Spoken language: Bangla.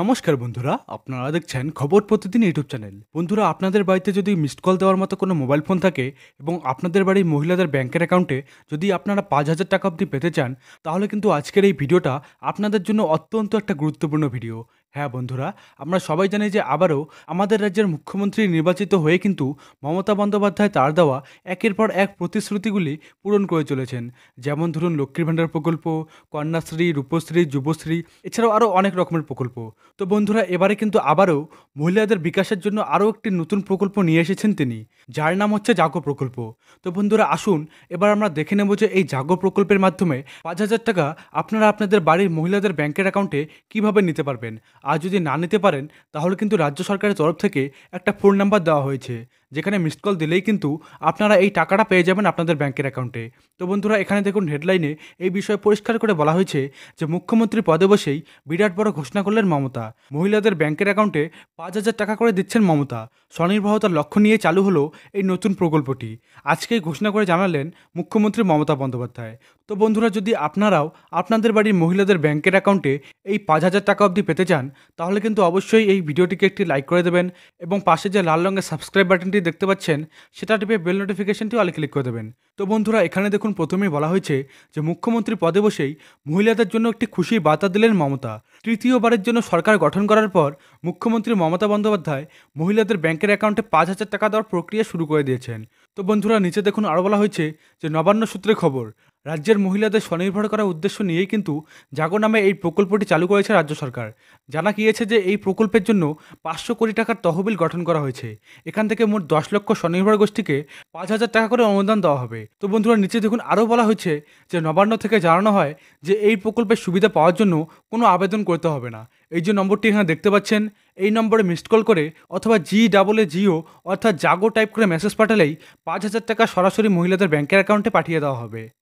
নমস্কার বন্ধুরা আপনারা দেখছেন খবর প্রতিদিন ইউটিউব চ্যানেল বন্ধুরা আপনাদের বাড়িতে যদি মিসড কল দেওয়ার মতো কোনো মোবাইল ফোন থাকে এবং আপনাদের বাড়ির মহিলাদের ব্যাংকের অ্যাকাউন্টে যদি আপনারা পাঁচ হাজার টাকা অবধি পেতে চান তাহলে কিন্তু আজকের এই ভিডিওটা আপনাদের জন্য অত্যন্ত একটা গুরুত্বপূর্ণ ভিডিও হ্যাঁ বন্ধুরা আমরা সবাই জানি যে আবারও আমাদের রাজ্যের মুখ্যমন্ত্রী নির্বাচিত হয়ে কিন্তু মমতা বন্দ্যোপাধ্যায় তার দেওয়া একের পর এক প্রতিশ্রুতিগুলি পূরণ করে চলেছেন যেমন ধরুন লক্ষ্মীর ভাণ্ডার প্রকল্প কন্যাশ্রী রূপশ্রী যুবশ্রী এছাড়াও আরও অনেক রকমের প্রকল্প তো বন্ধুরা এবারে কিন্তু আবারও মহিলাদের বিকাশের জন্য আরও একটি নতুন প্রকল্প নিয়ে এসেছেন তিনি যার নাম হচ্ছে জাগো প্রকল্প তো বন্ধুরা আসুন এবার আমরা দেখে নেব যে এই জাগো প্রকল্পের মাধ্যমে পাঁচ হাজার টাকা আপনারা আপনাদের বাড়ির মহিলাদের ব্যাংকের অ্যাকাউন্টে কিভাবে নিতে পারবেন আর যদি না নিতে পারেন তাহলে কিন্তু রাজ্য সরকারের তরফ থেকে একটা ফোন নাম্বার দেওয়া হয়েছে যেখানে মিসড কল দিলেই কিন্তু আপনারা এই টাকাটা পেয়ে যাবেন আপনাদের ব্যাংকের অ্যাকাউন্টে তো বন্ধুরা এখানে দেখুন হেডলাইনে এই বিষয়ে পরিষ্কার করে বলা হয়েছে যে মুখ্যমন্ত্রী পদে বসেই বিরাট বড় ঘোষণা করলেন মমতা মহিলাদের ব্যাংকের অ্যাকাউন্টে পাঁচ হাজার টাকা করে দিচ্ছেন মমতা স্বনির্ভরতার লক্ষ্য নিয়ে চালু হলো এই নতুন প্রকল্পটি আজকেই ঘোষণা করে জানালেন মুখ্যমন্ত্রী মমতা বন্দ্যোপাধ্যায় তো বন্ধুরা যদি আপনারাও আপনাদের বাড়ির মহিলাদের ব্যাংকের অ্যাকাউন্টে এই পাঁচ হাজার টাকা অবধি পেতে চান তাহলে কিন্তু অবশ্যই এই ভিডিওটিকে একটি লাইক করে দেবেন এবং পাশে যে লাল রঙের সাবস্ক্রাইব বাটনটি দেখতে পাচ্ছেন সেটা টিপে বেল নোটিফিকেশনটিও আলে ক্লিক করে দেবেন তো বন্ধুরা এখানে দেখুন প্রথমেই বলা হয়েছে যে মুখ্যমন্ত্রী পদে বসেই মহিলাদের জন্য একটি খুশি বার্তা দিলেন মমতা তৃতীয়বারের জন্য সরকার গঠন করার পর মুখ্যমন্ত্রী মমতা বন্দ্যোপাধ্যায় মহিলাদের ব্যাংকের অ্যাকাউন্টে পাঁচ হাজার টাকা দেওয়ার প্রক্রিয়া শুরু করে দিয়েছেন তো বন্ধুরা নিচে দেখুন আরও বলা হয়েছে যে নবান্ন সূত্রে খবর রাজ্যের মহিলাদের স্বনির্ভর করার উদ্দেশ্য নিয়েই কিন্তু জাগো নামে এই প্রকল্পটি চালু করেছে রাজ্য সরকার জানা গিয়েছে যে এই প্রকল্পের জন্য পাঁচশো কোটি টাকার তহবিল গঠন করা হয়েছে এখান থেকে মোট দশ লক্ষ স্বনির্ভর গোষ্ঠীকে পাঁচ হাজার টাকা করে অনুদান দেওয়া হবে তো বন্ধুরা নিচে দেখুন আরও বলা হয়েছে যে নবান্ন থেকে জানানো হয় যে এই প্রকল্পের সুবিধা পাওয়ার জন্য কোনো আবেদন করতে হবে না এই যে নম্বরটি এখানে দেখতে পাচ্ছেন এই নম্বরে মিসড কল করে অথবা জি ডাবল এ জিও অর্থাৎ জাগো টাইপ করে মেসেজ পাঠালেই পাঁচ হাজার টাকা সরাসরি মহিলাদের ব্যাংকের অ্যাকাউন্টে পাঠিয়ে দেওয়া হবে